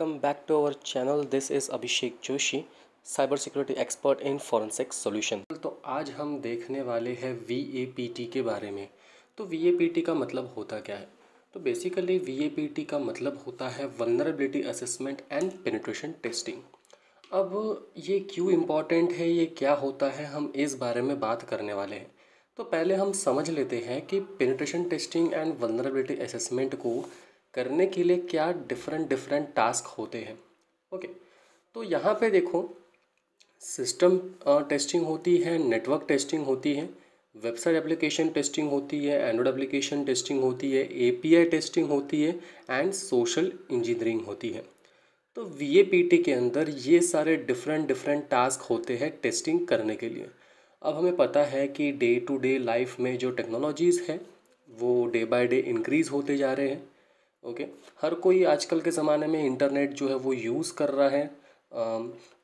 Welcome back to our channel this is Abhishek Joshi cyber security expert in forensic solution तो आज हम देखने वाले हैं VAPT के बारे में तो VAPT का मतलब होता क्या है तो बेसिकली VAPT का मतलब होता है vulnerability assessment and penetration testing अब ये क्यों इम्पॉर्टेंट है ये क्या होता है हम इस बारे में बात करने वाले हैं तो पहले हम समझ लेते हैं कि penetration testing and vulnerability assessment को करने के लिए क्या डिफरेंट डिफरेंट टास्क होते हैं ओके तो यहाँ पे देखो सिस्टम टेस्टिंग होती है नेटवर्क टेस्टिंग होती है वेबसाइट एप्लीकेशन टेस्टिंग होती है एंड्रॉइड एप्लीकेशन टेस्टिंग होती है एपीआई टेस्टिंग होती है एंड सोशल इंजीनियरिंग होती है तो वी के अंदर ये सारे डिफरेंट डिफरेंट टास्क होते हैं टेस्टिंग करने के लिए अब हमें पता है कि डे टू डे लाइफ में जो टेक्नोलॉजीज़ है वो डे बाय डे इंक्रीज़ होते जा रहे हैं ओके हर कोई आजकल के ज़माने में इंटरनेट जो है वो यूज़ कर रहा है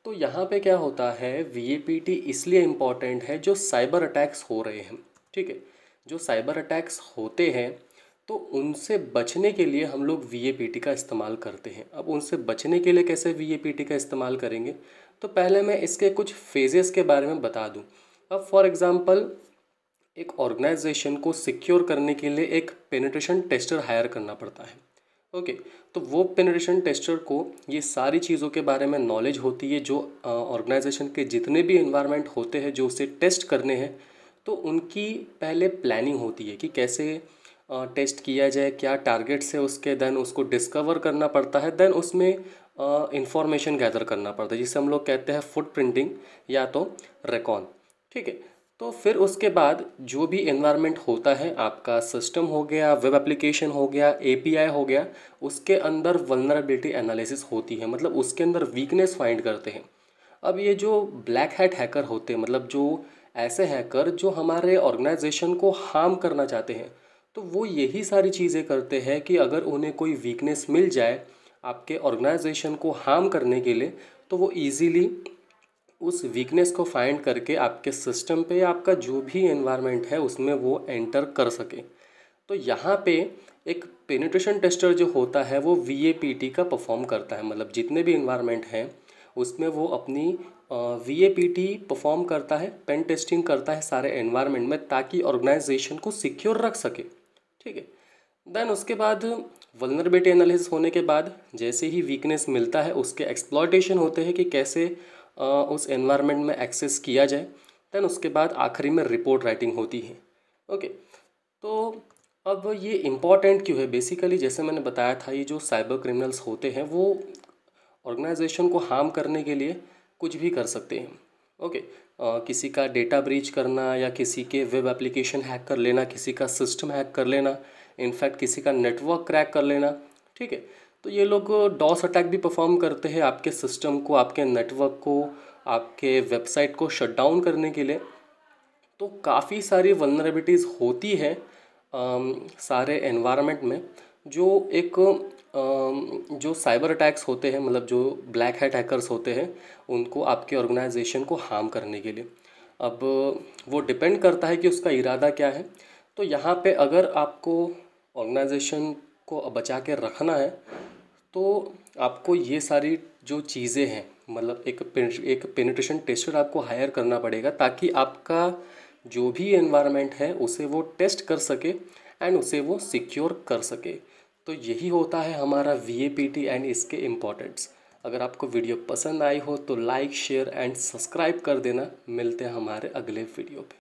तो यहाँ पे क्या होता है वी इसलिए इम्पॉर्टेंट है जो साइबर अटैक्स हो रहे हैं ठीक है जो साइबर अटैक्स होते हैं तो उनसे बचने के लिए हम लोग वी का इस्तेमाल करते हैं अब उनसे बचने के लिए कैसे वी का इस्तेमाल करेंगे तो पहले मैं इसके कुछ फेजेस के बारे में बता दूं अब फॉर एग्ज़ाम्पल एक ऑर्गेनाइजेशन को सिक्योर करने के लिए एक पेनिट्रेशन टेस्टर हायर करना पड़ता है ओके okay, तो वो पेनरेशन टेस्टर को ये सारी चीज़ों के बारे में नॉलेज होती है जो ऑर्गेनाइजेशन के जितने भी इन्वायरमेंट होते हैं जो उसे टेस्ट करने हैं तो उनकी पहले प्लानिंग होती है कि कैसे आ, टेस्ट किया जाए क्या टारगेट्स है उसके देन उसको डिस्कवर करना पड़ता है देन उसमें इंफॉर्मेशन गैदर करना पड़ता है जिसे हम लोग कहते हैं फुट प्रिंटिंग या तो रिकॉन ठीक है तो फिर उसके बाद जो भी इन्वायरमेंट होता है आपका सिस्टम हो गया वेब एप्लीकेशन हो गया एपीआई हो गया उसके अंदर वनरेबिलिटी एनालिसिस होती है मतलब उसके अंदर वीकनेस फाइंड करते हैं अब ये जो ब्लैक हैट हैकर होते हैं मतलब जो ऐसे हैकर जो हमारे ऑर्गेनाइजेशन को हार्म करना चाहते हैं तो वो यही सारी चीज़ें करते हैं कि अगर उन्हें कोई वीकनेस मिल जाए आपके ऑर्गेनाइजेशन को हार्म करने के लिए तो वो ईजीली उस वीकनेस को फाइंड करके आपके सिस्टम पे आपका जो भी एनवायरनमेंट है उसमें वो एंटर कर सके तो यहाँ पे एक पेनिट्रेशन टेस्टर जो होता है वो वी का परफॉर्म करता है मतलब जितने भी इन्वायरमेंट हैं उसमें वो अपनी V A P T perform करता है पेन टेस्टिंग करता है सारे एनवायरनमेंट में ताकि ऑर्गेनाइजेशन को सिक्योर रख सके ठीक है देन उसके बाद वलनरबिटी एनालिसिस होने के बाद जैसे ही वीकनेस मिलता है उसके एक्सप्लॉटेशन होते हैं कि कैसे उस एनवायरनमेंट में एक्सेस किया जाए दैन उसके बाद आखिरी में रिपोर्ट राइटिंग होती है ओके तो अब ये इम्पॉर्टेंट क्यों है बेसिकली जैसे मैंने बताया था ये जो साइबर क्रिमिनल्स होते हैं वो ऑर्गेनाइजेशन को हार्म करने के लिए कुछ भी कर सकते हैं ओके okay. किसी का डेटा ब्रीच करना या किसी के वेब एप्लीकेशन हैक कर लेना किसी का सिस्टम हैक कर लेना इनफैक्ट किसी का नेटवर्क क्रैक कर लेना ठीक है तो ये लोग डॉस अटैक भी परफॉर्म करते हैं आपके सिस्टम को आपके नेटवर्क को आपके वेबसाइट को शट डाउन करने के लिए तो काफ़ी सारी वनरेबिलिटीज़ होती है आ, सारे एनवायरनमेंट में जो एक आ, जो साइबर अटैक्स होते हैं मतलब जो ब्लैक हैट हैकर्स होते हैं उनको आपके ऑर्गेनाइजेशन को हार्म करने के लिए अब वो डिपेंड करता है कि उसका इरादा क्या है तो यहाँ पे अगर आपको ऑर्गेनाइजेशन को बचा के रखना है तो आपको ये सारी जो चीज़ें हैं मतलब एक एक पेनिट्रेशन टेस्टर आपको हायर करना पड़ेगा ताकि आपका जो भी एनवायरनमेंट है उसे वो टेस्ट कर सके एंड उसे वो सिक्योर कर सके तो यही होता है हमारा V A P T and इसके इम्पोर्टेंट्स अगर आपको वीडियो पसंद आई हो तो लाइक शेयर एंड सब्सक्राइब कर देना मिलते हैं हमारे अगले वीडियो पे